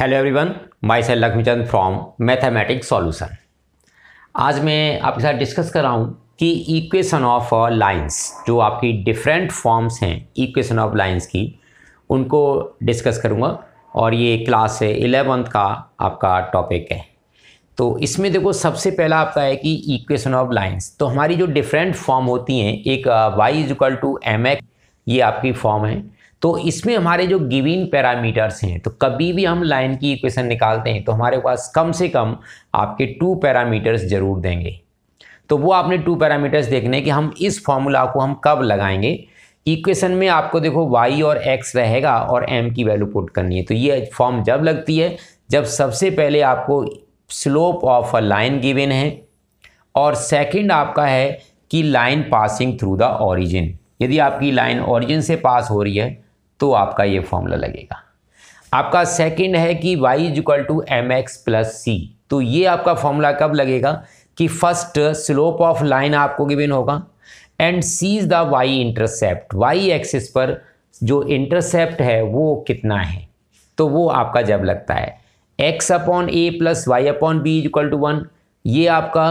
Hello everyone my self Laxmichand from mathematics solution आज मैं आपके साथ डिस्कस कर रहा हूँ कि इक्वेशन ऑफ लाइंस जो आपकी डिफरेंट फॉर्म्स हैं इक्वेशन ऑफ लाइंस की उनको डिस्कस करूँगा और ये क्लास एलेवंथ का आपका टॉपिक है तो इसमें देखो सबसे पहला आपका है कि इक्वेशन ऑफ लाइंस तो हमारी जो डिफरेंट फॉर्म होती हैं एक वाई इजल टू एम ये आपकी फॉर्म है तो इसमें हमारे जो गिविन पैरामीटर्स हैं तो कभी भी हम लाइन की इक्वेशन निकालते हैं तो हमारे पास कम से कम आपके टू पैरामीटर्स ज़रूर देंगे तो वो आपने टू पैरामीटर्स देखने कि हम इस फॉर्मूला को हम कब लगाएंगे इक्वेशन में आपको देखो वाई और एक्स रहेगा और एम की वैल्यू पुट करनी है तो ये फॉर्म जब लगती है जब सबसे पहले आपको slope of a line given है और सेकेंड आपका है कि line passing through the origin यदि आपकी लाइन ओरिजिन से पास हो रही है तो आपका ये फॉर्मूला लगेगा आपका सेकंड है कि y is equal to m x plus c तो ये आपका फॉर्मूला कब लगेगा कि फर्स्ट स्लोप ऑफ लाइन आपको गिविन होगा and c is the y intercept y axis पर जो इंटरसेप्ट है वो कितना है तो वो आपका जब लगता है x upon a plus y upon b equal to one ये आपका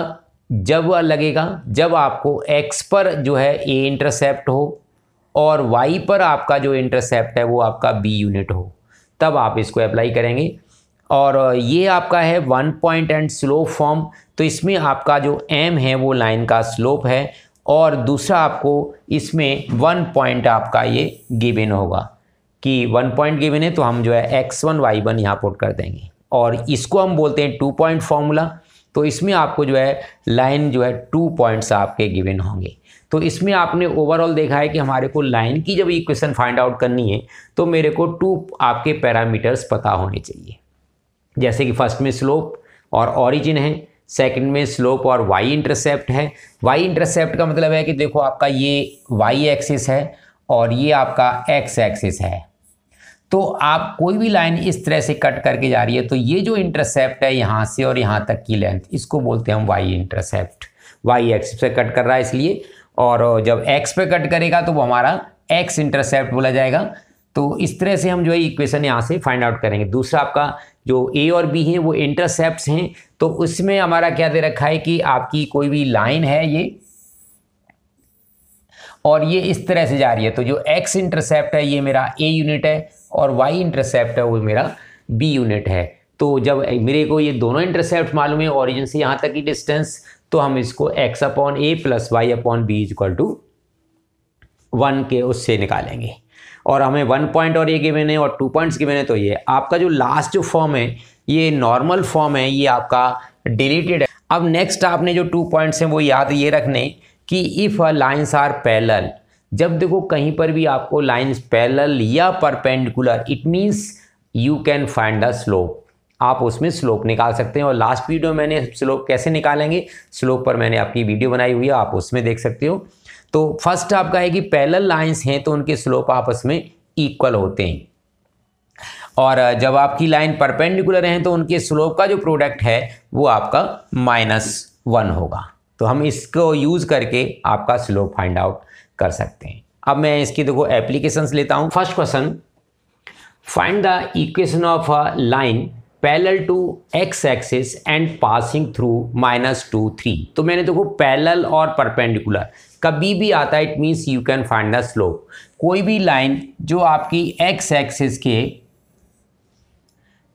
जब लगेगा जब आपको x पर जो है a इंटरसेप्ट हो और वाई पर आपका जो इंटरसेप्ट है वो आपका बी यूनिट हो तब आप इसको अप्लाई करेंगे और ये आपका है one point and slope form तो इसमें आपका जो एम है वो लाइन का स्लोप है और दूसरा आपको इसमें वन पॉइंट आपका ये गिवन होगा कि वन पॉइंट गिवन है तो हम जो है एक्स वन वाई वन यहाँ पुट कर देंगे और इसको हम बोलते हैं टू पॉइंट फॉर्मूला तो इसमें आपको जो है लाइन जो है टू पॉइंट्स आपके गिवन होंगे तो इसमें आपने ओवरऑल देखा है कि हमारे को लाइन की जब इक्वेशन फाइंड आउट करनी है तो मेरे को टू आपके पैरामीटर्स पता होने चाहिए जैसे कि फर्स्ट में स्लोप और ऑरिजिन है सेकंड में स्लोप और वाई इंटरसेप्ट है वाई इंटरसेप्ट का मतलब है कि देखो आपका ये वाई एक्सिस है और ये आपका एक्स एक्सिस है तो आप कोई भी लाइन इस तरह से कट करके जा रही है तो ये जो इंटरसेप्ट है यहाँ से और यहाँ तक की लेंथ इसको बोलते हैं हम वाई इंटरसेप्ट वाई एक्स पे कट कर रहा है इसलिए और जब एक्स पे कट करेगा तो वो हमारा एक्स इंटरसेप्ट बोला जाएगा तो इस तरह से हम जो है इक्वेशन यहाँ से फाइंड आउट करेंगे दूसरा आपका जो ए और बी है वो इंटरसेप्ट हैं तो उसमें हमारा क्या दे रखा है कि आपकी कोई भी लाइन है ये और ये इस तरह से जा रही है तो जो एक्स इंटरसेप्ट है ये मेरा ए यूनिट है और वाई इंटरसेप्ट है वो मेरा बी यूनिट है तो जब मेरे को ये दोनों इंटरसेप्ट मालूम है ओरिजिन से यहाँ तक की डिस्टेंस तो हम इसको x upon a plus y upon b is equal to one के उससे निकालेंगे और हमें वन पॉइंट और ये गिवन है और टू पॉइंट्स गिवन है तो ये आपका जो लास्ट जो फॉर्म है ये नॉर्मल फॉर्म है ये आपका डिलीटेड है अब नेक्स्ट आपने जो टू पॉइंट्स हैं वो याद ये रखने कि इफ़ लाइन्स आर पैरल जब देखो कहीं पर भी आपको लाइन्स पैरल या perpendicular it means you can find a slope आप उसमें स्लोप निकाल सकते हैं और लास्ट वीडियो मैंने स्लोप कैसे निकालेंगे स्लोप पर मैंने आपकी वीडियो बनाई हुई है आप उसमें देख सकते हो तो फर्स्ट आपका है कि पैरल लाइंस हैं तो उनके स्लोप आपस में इक्वल होते हैं और जब आपकी लाइन परपेंडिकुलर हैं तो उनके स्लोप का जो प्रोडक्ट है वो आपका माइनस वन होगा तो हम इसको यूज़ करके आपका स्लोप फाइंड आउट कर सकते हैं अब मैं इसकी देखो एप्लीकेशंस लेता हूँ first question find the equation of a line parallel to x axis and passing through minus two three तो मैंने देखो पैरल और परपेंडिकुलर कभी भी आता है it means you can find the slope कोई भी लाइन जो आपकी एक्स एक्सिस के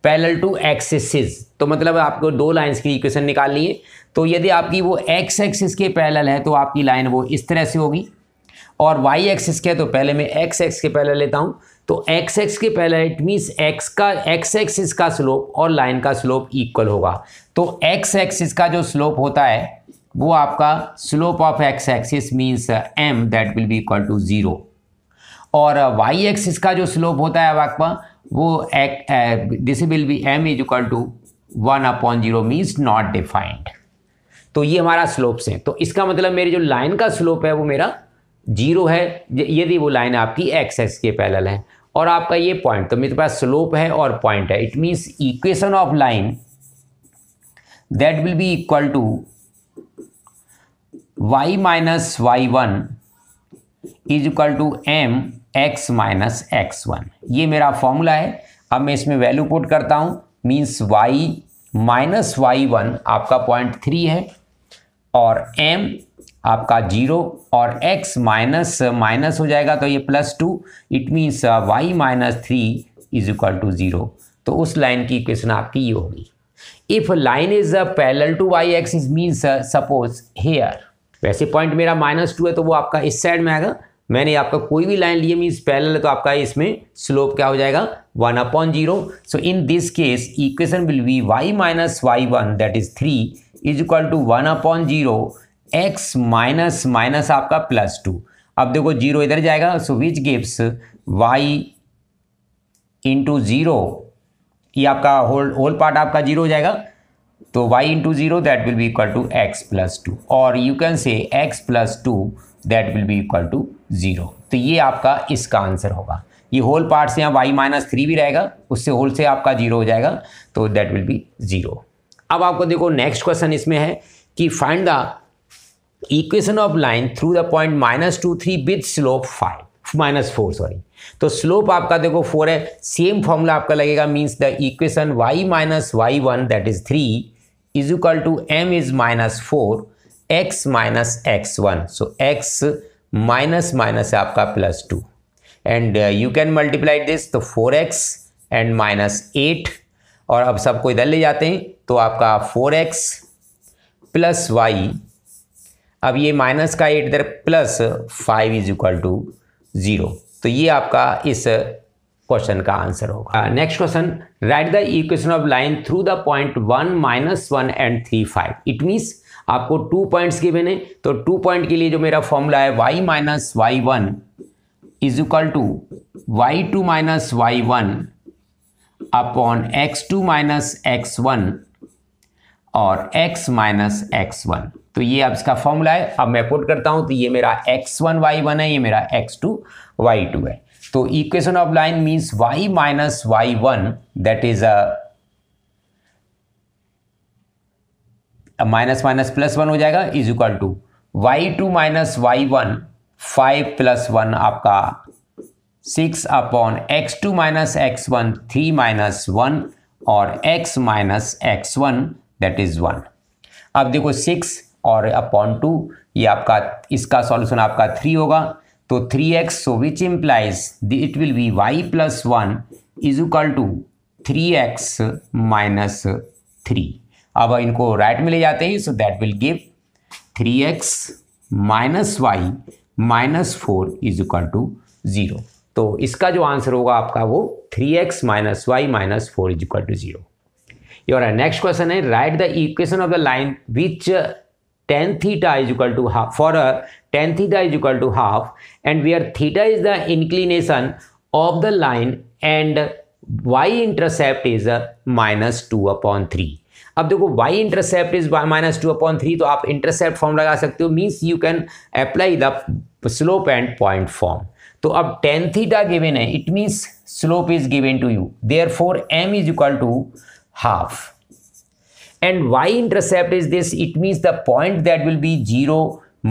पैरल टू एक्सिस तो मतलब आपको दो लाइंस की इक्वेशन निकालनी है तो यदि आपकी वो एक्स एक्सिस के पैरल है तो आपकी लाइन वो इस तरह से होगी और वाई एक्सिस के तो पहले मैं एक्स एक्स के पहले लेता हूँ तो एक्स एक्स के पहले इट मीन्स एक्स का एक्स एक्सिस का स्लोप और लाइन का स्लोप इक्वल होगा तो एक्स एक्सिस का जो स्लोप होता है वो आपका slope of x axis means m that will be equal to zero और वाई एक्सिस का जो स्लोप होता है आपका वो एक this will be m is equal to one upon zero means not defined तो ये हमारा स्लोप्स हैं तो इसका मतलब मेरी जो लाइन का स्लोप है वो मेरा जीरो है यदि वो लाइन आपकी एक्सेस के पैरल है और आपका ये पॉइंट तो मेरे पास स्लोप है और पॉइंट है it means equation of line that will be equal to y minus y one is equal to m x minus x one ये मेरा फॉर्मूला है अब मैं इसमें वैल्यू पुट करता हूँ means y minus y one आपका पॉइंट थ्री है और एम आपका जीरो और x माइनस माइनस हो जाएगा तो ये plus two it means y minus three is equal to zero तो उस लाइन की इक्वेशन आपकी ये होगी if line is parallel to y x is means suppose here वैसे पॉइंट मेरा माइनस टू है तो वो आपका इस साइड में आएगा मैंने आपका कोई भी लाइन लिए मीन्स पैरल है तो आपका इसमें स्लोप क्या हो जाएगा one upon zero so in this case equation will be y minus y one that is three is equal to one upon zero x minus minus आपका प्लस टू अब देखो जीरो इधर जाएगा so which gives y into zero आपका whole whole part आपका zero हो जाएगा तो y into zero that will be equal to x plus two और you can say x plus to that will be equal to zero तो ये आपका इसका आंसर होगा ये होल पार्ट से यहाँ वाई माइनस थ्री भी रहेगा उससे होल से आपका जीरो हो जाएगा तो दैट विल बी ज़ीरो अब आपको देखो नेक्स्ट क्वेश्चन इसमें है कि find the equation of line through the point minus two three with slope five minus four sorry तो स्लोप आपका देखो फोर है सेम फॉर्मूला आपका लगेगा means the equation y minus y one that is three is equal to m is minus four x minus x one so x minus minus है आपका plus two and you can multiply this तो four x and minus eight और अब सबको इधर ले जाते हैं तो आपका फोर एक्स प्लस वाई अब ये माइनस का एट इधर plus five is equal to zero तो ये आपका इस क्वेश्चन का आंसर होगा next question write the equation of line through the point one minus one and three five it means आपको टू पॉइंट्स के बने तो टू पॉइंट के लिए जो मेरा फॉर्मूला है y minus y one is equal to y two minus y one upon x two minus x one और एक्स माइनस एक्स वन तो ये अब इसका फॉर्मूला है अब मैं पुट करता हूँ तो ये मेरा एक्स वन वाई वन है ये मेरा एक्स टू वाई टू है तो equation of line means y minus y one that is a minus minus plus one हो जाएगा is equal to y two minus y one five plus one आपका six upon x two minus x one three minus one और x minus x one that is one अब देखो six और upon two ये आपका इसका solution आपका three होगा तो three x so which implies it will be y plus one is equal to three x minus three अब इनको राइट right में ले जाते हैं so that will give three x minus y minus four is equal to zero तो इसका जो answer होगा आपका वो three x minus y minus four is equal to zero next question है write the equation of the line which tan theta is equal to half for a tan theta is equal to half and where theta is the inclination of the line and y intercept is minus two upon three अब देखो y intercept is minus two upon three तो आप intercept form लगा सकते हो मीन्स you can apply the slope and point form तो अब टेन थीटा गिवेन है it means slope is given to you therefore m is equal to half and y intercept is this it means the point that will be 0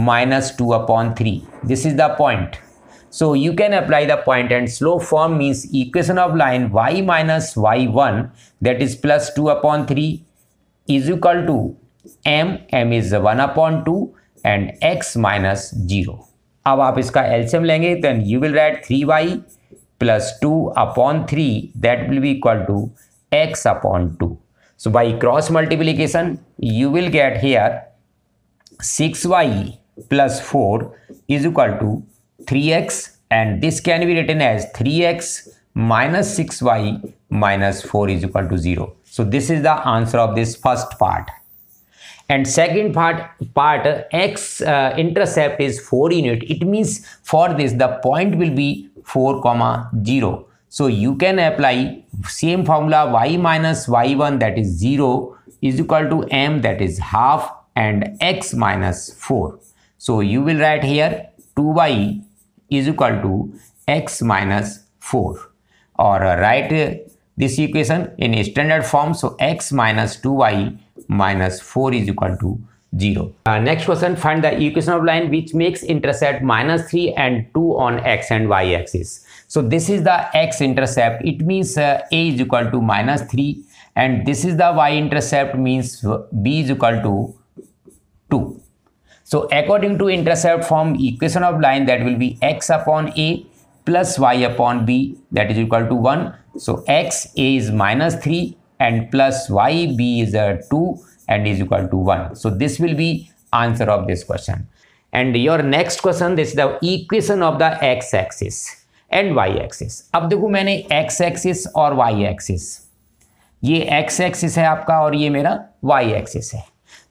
minus 2 upon 3 this is the point so you can apply the point and slope form means equation of line y minus y1 that is plus 2 upon 3 is equal to m m is 1 upon 2 and x minus 0 अब आप इसका एल्शियम लेंगे then you will write three y plus two upon three that will be equal to x upon two So by cross multiplication, you will get here 6y plus 4 is equal to 3x and this can be written as 3x minus 6y minus 4 is equal to 0. So this is the answer of this first part. And second part, part x uh, intercept is 4 unit. It means for this the point will be 4 comma 0. So you can apply same formula y minus y1 that is 0 is equal to m that is half and x minus 4. So you will write here 2y is equal to x minus 4 or write this equation in standard form. So x minus 2y minus 4 is equal to 0. Uh, next question, find the equation of line which makes intersect minus 3 and 2 on x and y axis. So this is the x-intercept. It means uh, a is equal to minus 3 and this is the y-intercept means b is equal to 2. So according to intercept from equation of line that will be x upon a plus y upon b that is equal to 1. So x a is minus 3 and plus y b is a uh, 2 and is equal to 1. So this will be answer of this question. And your next question this is the equation of the x-axis. And y axis अब देखो मैंने x axis और y axis ये x axis है आपका और ये मेरा वाई एक्सिस है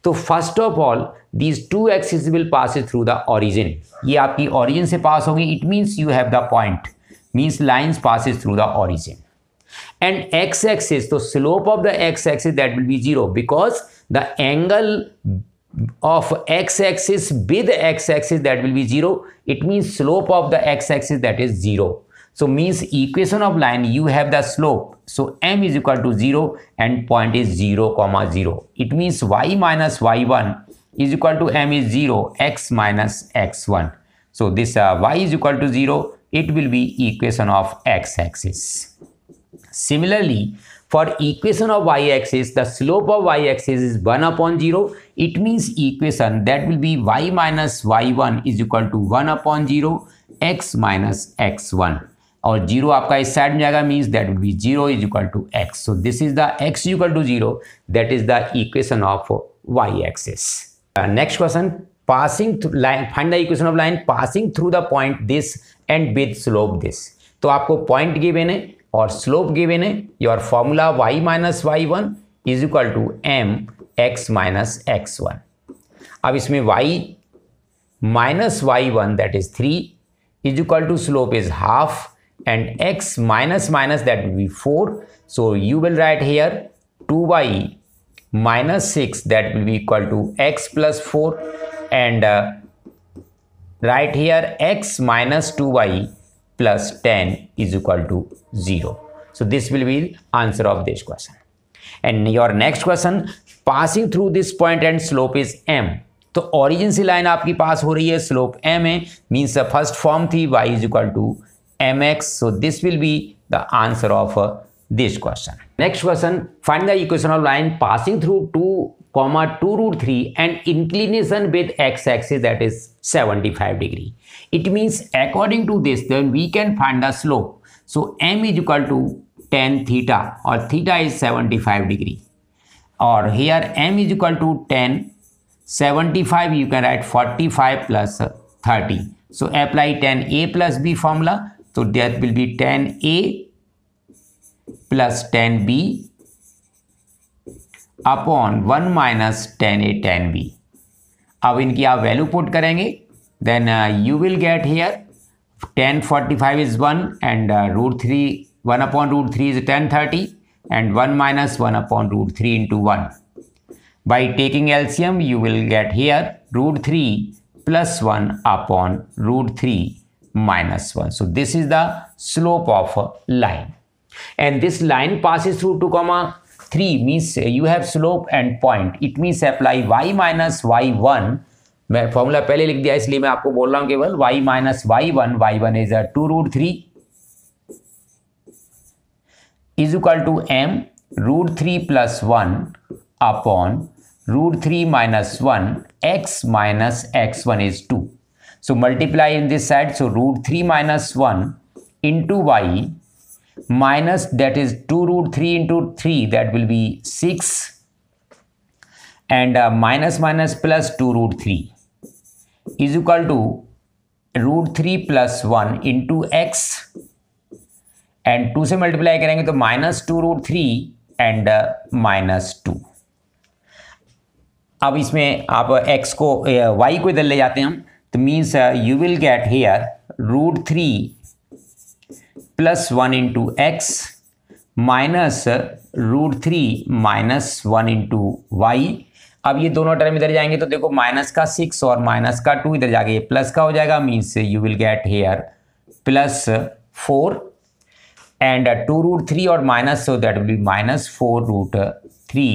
तो first of all these two axis will pass through the origin ये आपकी ऑरिजिन से पास होगी it means you have the point means lines passes through the origin and x axis तो slope of the x axis that will be 0 because the angle of x-axis with x-axis that will be 0 it means slope of the x-axis that is 0 so means equation of line you have the slope so m is equal to 0 and point is 0 comma 0 it means y minus y1 is equal to m is 0 x minus x1 so this uh, y is equal to 0 it will be equation of x-axis Similarly, for equation of y-axis, the slope of y-axis is 1 upon 0. It means equation that will be y minus y1 is equal to 1 upon 0, x minus x1. और zero आपका इस side में जाएगा means that will be zero is equal to x so this is the x equal to zero that is the equation of y axis next question passing line find the equation of line passing through the point this and with slope this तो आपको point given है और slope given है your formula y minus y one is equal to m x minus x one अब इसमें y minus y one that is three is equal to slope is half and x minus minus that we four so you will write here two y minus six that will be equal to x plus four and write here x minus two y plus ten is equal to zero so this will be answer of this question and your next question, passing through this point and slope is m. तो origin से line आपकी pass हो रही है slope m है means the first form थी y is equal to m x so this will be the answer of this question next question find the equation of line passing through two comma two root three and inclination with x axis that is seventy five degree It means according to this, then we can find the slope. So m is equal to 10 theta or theta is 75 degree. Or here m is equal to 10, 75 you can write 45 plus 30. So apply 10a plus b formula. So that will be 10a plus 10b upon 1 minus 10 a 10 b. B अब इनकी आप value put करेंगे then uh, you will get here 1045 is 1 and uh, root 3 1 upon root 3 is 1030 and 1 minus 1 upon root 3 into 1 by taking LCM you will get here root 3 plus 1 upon root 3 minus 1 so this is the slope of a line and this line passes through 2 comma 3 means you have slope and point it means apply y minus y1 मैं formula पहले लिख दिया इसलिए मैं आपको बोल रहा हूं केवल y minus y one y one is two root three is equal to m root three plus one upon root three minus one x minus x one is two so multiply in this side so root three minus one into y minus that is two root three into three that will be six and uh, minus minus plus 2 root is equal to root three plus one into x and two से multiply करेंगे तो minus two root three and minus two अब इसमें आप x को Y uh, को इधर ले जाते हैं हम तो means you will get here root three plus one into x minus root three minus one into y अब ये दोनों टर्म इधर जाएंगे तो देखो माइनस का सिक्स और माइनस का टू इधर जाके प्लस का हो जाएगा means you will get here plus four and two root three और minus so that will be minus four root three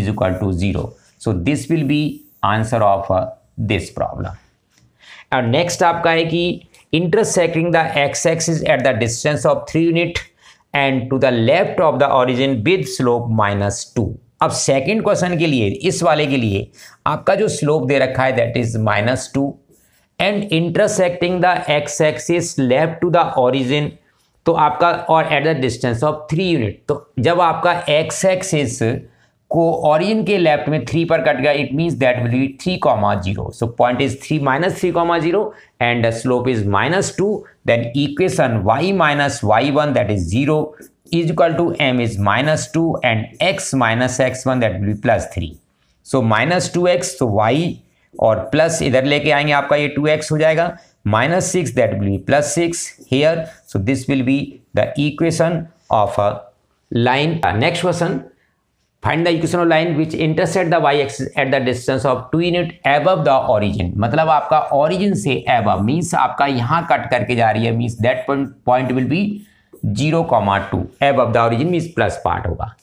is equal to zero so this will be answer of this problem and next आपका है कि intersecting the x axis at the distance of three unit and to the left of the origin with slope minus two अब second question के लिए इस वाले के लिए आपका जो स्लोप दे रखा है that is minus two and intersecting the x axis left to the origin तो आपका और at the distance of three unit तो जब आपका एक्स एक्सिस को ऑरिजिन के लेफ्ट में थ्री पर कट गया it means that will be three comma zero so point is three minus three comma zero and slope is minus two then equation y minus y one that is zero is equal to m is minus 2 and x minus x1 that will be plus 3. So minus two x तो y और plus इधर लेके आएंगे आपका ये two x हो जाएगा minus six that be plus six here so this will be the equation of a line next question find the equation of line which intersect the y axis at the distance of two unit above the origin मतलब आपका origin से above means आपका यहाँ cut करके जा रही है means that point will be zero comma two above of the origin mean plus part होगा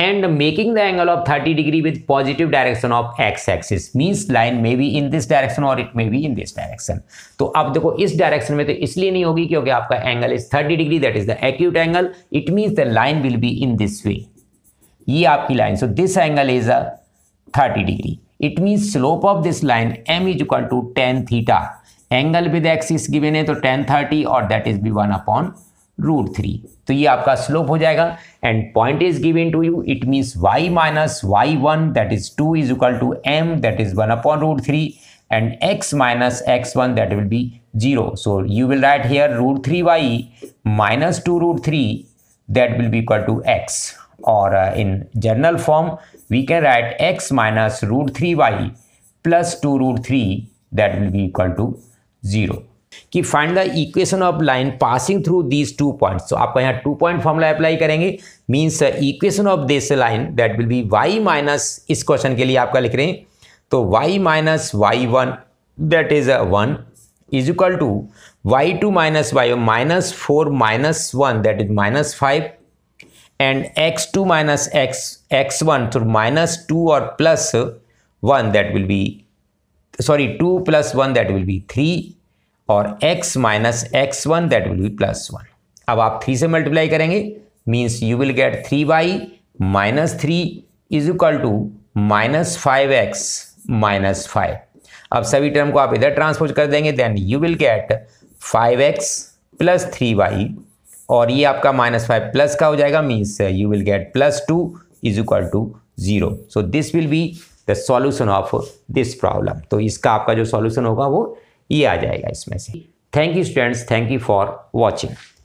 and making the angle of thirty degree with positive direction of x axis means line may be in this direction और it may be in this direction तो अब देखो इस direction में तो इसलिए नहीं होगी क्योंकि आपका angle is thirty degree that is the acute angle it means the line will be in this way ये आपकी line so this angle is a thirty degree it means slope of this line m is equal to tan theta angle with axis given है तो tan thirty और that is be one upon root three तो ये आपका slope हो जाएगा and point is given to you it means y minus y one that is two is equal to m that is one upon root three and x minus x one that will be zero so you will write here root three y minus two root three that will be equal to x और in general form we can write x minus root three y plus two root three that will be equal to zero कि find the equation of line passing through these two point तो आपका यहाँ two point formula apply करेंगे means equation of this line that will be y minus इस question के लिए आपका लिख रहे हैं तो y minus y one that is one is equal to y two minus y one minus four minus one that is minus five and x two minus x x one तो minus to और plus one that will be sorry two plus one that will be three और x minus x one that will be plus one अब आप three से multiply करेंगे means you will get three y minus three is equal to minus five x minus five अब सभी term को आप इधर ट्रांसपोज कर देंगे then you will get five x plus three y और ये आपका माइनस फाइव प्लस का हो जाएगा means you will get plus two is equal to zero so this will be the solution of this problem तो इसका आपका जो सॉल्यूशन होगा वो ये आ जाएगा इसमें से thank you students thank you for watching